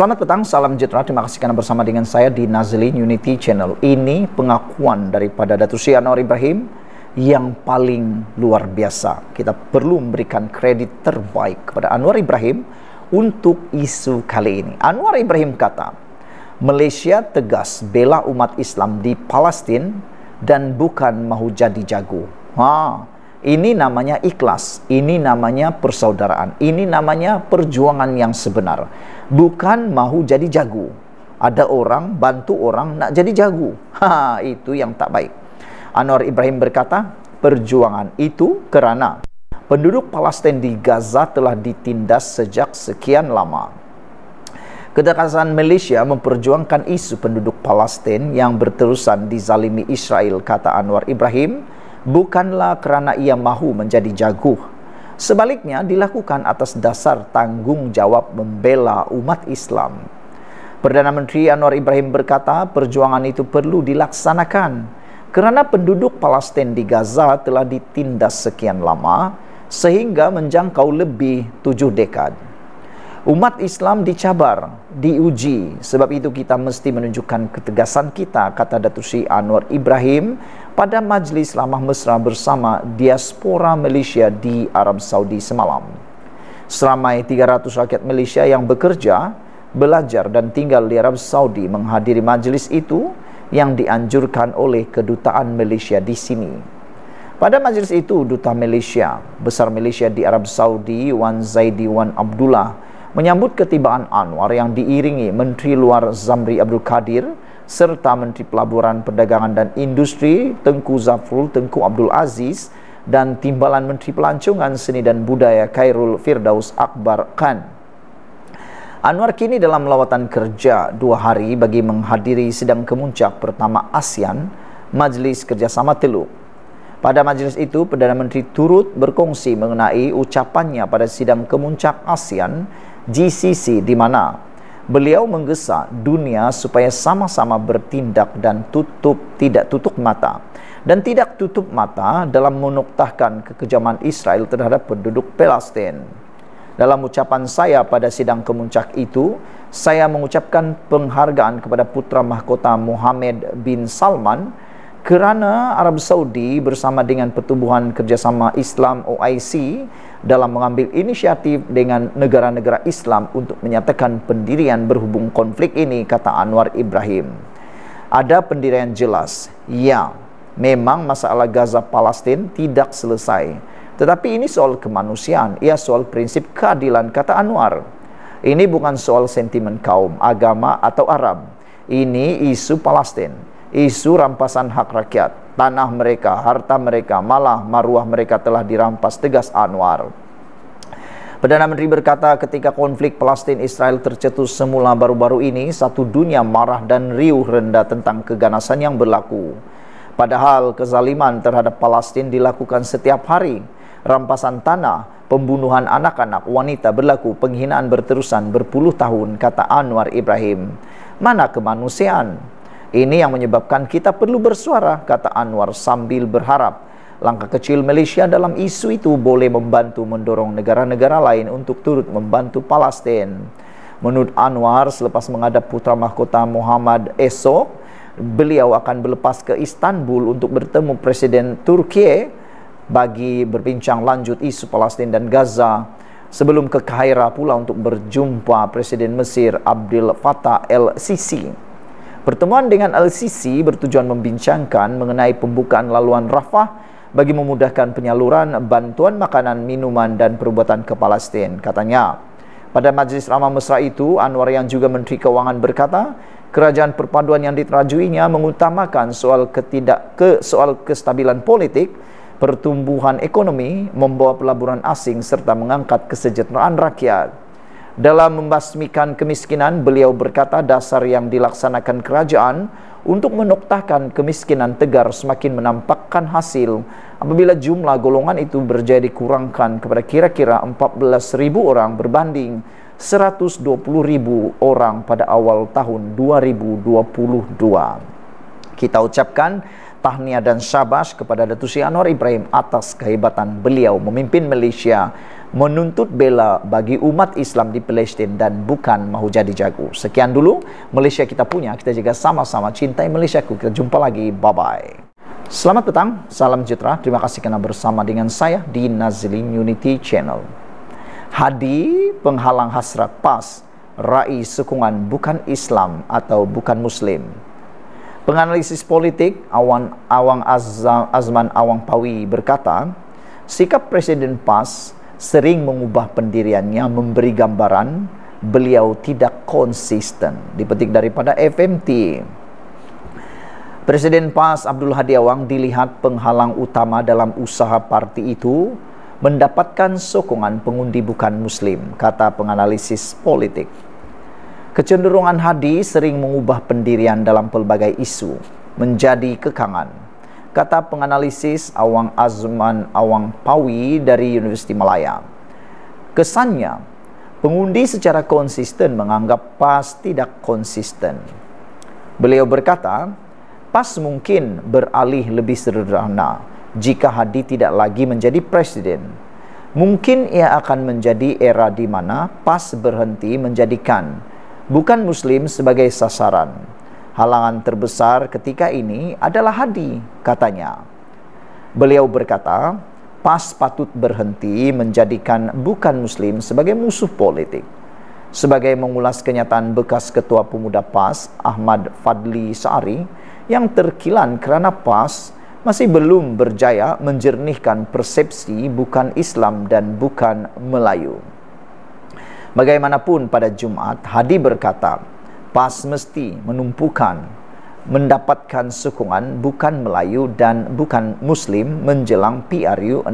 Selamat petang, salam sejahtera. Terima kasih karena bersama dengan saya di Nazlin Unity Channel. Ini pengakuan daripada Datu Sri Anwar Ibrahim yang paling luar biasa. Kita perlu memberikan kredit terbaik kepada Anwar Ibrahim untuk isu kali ini. Anwar Ibrahim kata, Malaysia tegas bela umat Islam di Palestin dan bukan mahu jadi jago. Haa. Ini namanya ikhlas, ini namanya persaudaraan, ini namanya perjuangan yang sebenar. Bukan mau jadi jago. Ada orang bantu orang nak jadi jago. Ha, itu yang tak baik. Anwar Ibrahim berkata, perjuangan itu kerana penduduk Palestina di Gaza telah ditindas sejak sekian lama. Kedekatan Malaysia memperjuangkan isu penduduk Palestina yang berterusan dizalimi Israel, kata Anwar Ibrahim, bukanlah kerana ia mahu menjadi jaguh. Sebaliknya dilakukan atas dasar tanggung jawab membela umat Islam. Perdana Menteri Anwar Ibrahim berkata perjuangan itu perlu dilaksanakan kerana penduduk Palestin di Gaza telah ditindas sekian lama sehingga menjangkau lebih tujuh dekad. Umat Islam dicabar, diuji, sebab itu kita mesti menunjukkan ketegasan kita, kata Datuk Sri Anwar Ibrahim pada majlis ramah mesra bersama diaspora Malaysia di Arab Saudi semalam. Seramai 300 rakyat Malaysia yang bekerja, belajar dan tinggal di Arab Saudi menghadiri majlis itu yang dianjurkan oleh kedutaan Malaysia di sini. Pada majlis itu, Duta Malaysia, Besar Malaysia di Arab Saudi, Wan Zaidi Wan Abdullah, menyambut ketibaan Anwar yang diiringi Menteri Luar Zamri Abdul Kadir, serta Menteri Pelaburan Perdagangan dan Industri Tengku Zafrul Tengku Abdul Aziz dan Timbalan Menteri Pelancongan Seni dan Budaya Khairul Firdaus Akbar Khan. Anwar kini dalam lawatan kerja dua hari bagi menghadiri sidang kemuncak pertama ASEAN Majlis Kerjasama Teluk. Pada majlis itu, Perdana Menteri turut berkongsi mengenai ucapannya pada sidang kemuncak ASEAN GCC di mana beliau menggesa dunia supaya sama-sama bertindak dan tutup tidak tutup mata dan tidak tutup mata dalam menuktahkan kekejaman Israel terhadap penduduk Palestin. Dalam ucapan saya pada sidang kemuncak itu, saya mengucapkan penghargaan kepada putra mahkota Muhammad bin Salman kerana Arab Saudi bersama dengan pertubuhan kerjasama Islam OIC dalam mengambil inisiatif dengan negara-negara Islam untuk menyatakan pendirian berhubung konflik ini kata Anwar Ibrahim ada pendirian jelas ya memang masalah Gaza Palestin tidak selesai tetapi ini soal kemanusiaan ia soal prinsip keadilan kata Anwar ini bukan soal sentimen kaum agama atau Arab ini isu Palestin isu rampasan hak rakyat tanah mereka, harta mereka, malah maruah mereka telah dirampas tegas Anwar. Perdana Menteri berkata ketika konflik Palestin Israel tercetus semula baru-baru ini, satu dunia marah dan riuh rendah tentang keganasan yang berlaku. Padahal kezaliman terhadap Palestin dilakukan setiap hari. Rampasan tanah, pembunuhan anak-anak, wanita berlaku penghinaan berterusan berpuluh tahun, kata Anwar Ibrahim. Mana kemanusiaan? Ini yang menyebabkan kita perlu bersuara, kata Anwar sambil berharap. Langkah kecil Malaysia dalam isu itu boleh membantu mendorong negara-negara lain untuk turut membantu Palestin. Menurut Anwar, selepas menghadap Putra Mahkota Muhammad esok, beliau akan berlepas ke Istanbul untuk bertemu Presiden Turki bagi berbincang lanjut isu Palestin dan Gaza sebelum ke Kaira pula untuk berjumpa Presiden Mesir Abdel Fattah El-Sisi. Pertemuan dengan Al-Sisi bertujuan membincangkan mengenai pembukaan laluan Rafah bagi memudahkan penyaluran bantuan makanan, minuman dan perubatan ke Palestin, katanya. Pada majlis ramah mesra itu, Anwar yang juga Menteri Keuangan berkata, kerajaan perpaduan yang diterajuinya mengutamakan soal ketidak ke soal kestabilan politik, pertumbuhan ekonomi, membawa pelaburan asing serta mengangkat kesejahteraan rakyat. Dalam membasmikan kemiskinan, beliau berkata dasar yang dilaksanakan kerajaan untuk menoktahkan kemiskinan tegar semakin menampakkan hasil apabila jumlah golongan itu berjaya dikurangkan kepada kira-kira 14,000 orang berbanding 120,000 orang pada awal tahun 2022. Kita ucapkan tahniah dan syabas kepada Datuk Sri Anwar Ibrahim atas kehebatan beliau memimpin Malaysia menuntut bela bagi umat Islam di Palestin dan bukan mahu jadi jago. Sekian dulu Malaysia kita punya, kita jaga sama-sama cintai Malaysia ku. Kita jumpa lagi. Bye-bye. Selamat petang, salam sejahtera. Terima kasih kerana bersama dengan saya di Nazlin Unity Channel. Hadi penghalang hasrat PAS, rai sokongan bukan Islam atau bukan Muslim. Penganalisis politik Awan Awang Azman Awang Pawi berkata, sikap Presiden PAS sering mengubah pendiriannya, memberi gambaran beliau tidak konsisten. Dipetik daripada FMT. Presiden PAS Abdul Hadi Awang dilihat penghalang utama dalam usaha parti itu mendapatkan sokongan pengundi bukan muslim, kata penganalisis politik. Kecenderungan Hadi sering mengubah pendirian dalam pelbagai isu menjadi kekangan kata penganalisis Awang Azman Awang Pawi dari Universiti Malaya. Kesannya, pengundi secara konsisten menganggap PAS tidak konsisten. Beliau berkata, PAS mungkin beralih lebih sederhana jika Hadi tidak lagi menjadi presiden. Mungkin ia akan menjadi era di mana PAS berhenti menjadikan bukan muslim sebagai sasaran. Halangan terbesar ketika ini adalah Hadi, katanya. Beliau berkata, PAS patut berhenti menjadikan bukan Muslim sebagai musuh politik. Sebagai mengulas kenyataan bekas ketua pemuda PAS, Ahmad Fadli Sari, yang terkilan kerana PAS masih belum berjaya menjernihkan persepsi bukan Islam dan bukan Melayu. Bagaimanapun pada Jumaat Hadi berkata, PAS mesti menumpukan mendapatkan sokongan bukan Melayu dan bukan Muslim menjelang PRU 16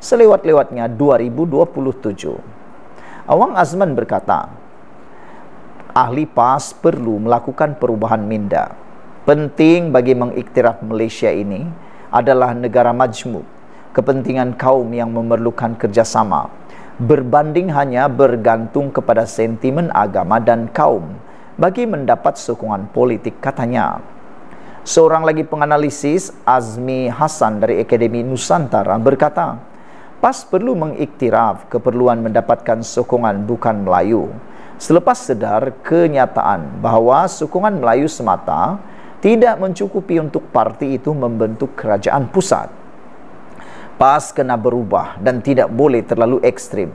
selewat-lewatnya 2027. Awang Azman berkata, ahli PAS perlu melakukan perubahan minda. Penting bagi mengiktiraf Malaysia ini adalah negara majmuk, kepentingan kaum yang memerlukan kerjasama berbanding hanya bergantung kepada sentimen agama dan kaum bagi mendapat sokongan politik katanya. Seorang lagi penganalisis Azmi Hasan dari Akademi Nusantara berkata, PAS perlu mengiktiraf keperluan mendapatkan sokongan bukan Melayu. Selepas sedar kenyataan bahawa sokongan Melayu semata tidak mencukupi untuk parti itu membentuk kerajaan pusat. PAS kena berubah dan tidak boleh terlalu ekstrim.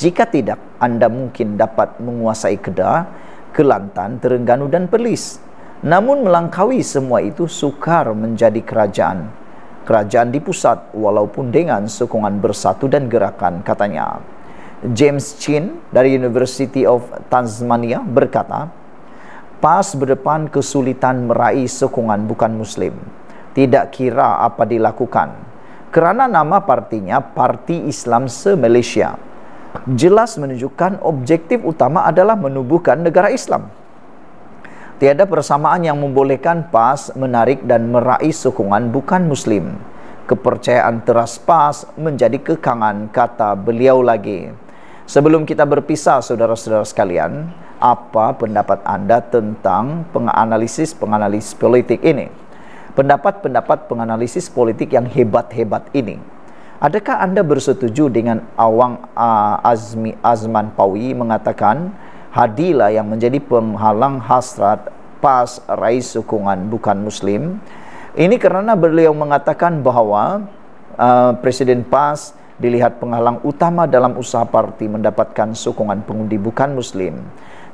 Jika tidak, anda mungkin dapat menguasai Kedah Kelantan, Terengganu dan Perlis. Namun melangkaui semua itu sukar menjadi kerajaan. Kerajaan di pusat walaupun dengan sokongan bersatu dan gerakan katanya. James Chin dari University of Tasmania berkata, PAS berdepan kesulitan meraih sokongan bukan Muslim. Tidak kira apa dilakukan. Kerana nama partinya Parti Islam Se-Malaysia jelas menunjukkan objektif utama adalah menubuhkan negara Islam. Tiada persamaan yang membolehkan PAS menarik dan meraih sokongan bukan Muslim. Kepercayaan teras PAS menjadi kekangan, kata beliau lagi. Sebelum kita berpisah, saudara-saudara sekalian, apa pendapat anda tentang penganalisis penganalisis politik ini? Pendapat-pendapat penganalisis politik yang hebat-hebat ini, Adakah anda bersetuju dengan Awang uh, Azmi Azman Pawi mengatakan hadilah yang menjadi penghalang hasrat pas rais sokongan bukan muslim? Ini kerana beliau mengatakan bahawa uh, Presiden PAS dilihat penghalang utama dalam usaha parti mendapatkan sokongan pengundi bukan muslim.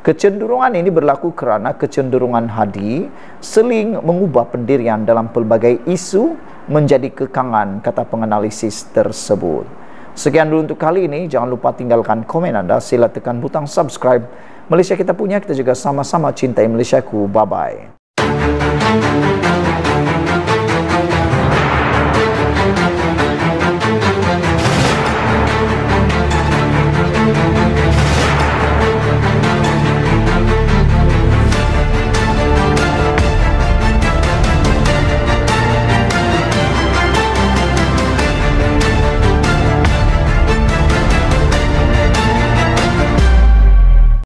Kecenderungan ini berlaku kerana kecenderungan Hadi seling mengubah pendirian dalam pelbagai isu menjadi kekangan kata penganalisis tersebut. Sekian dulu untuk kali ini. Jangan lupa tinggalkan komen anda. Sila tekan butang subscribe. Malaysia kita punya. Kita juga sama-sama cintai Malaysia ku. Bye-bye.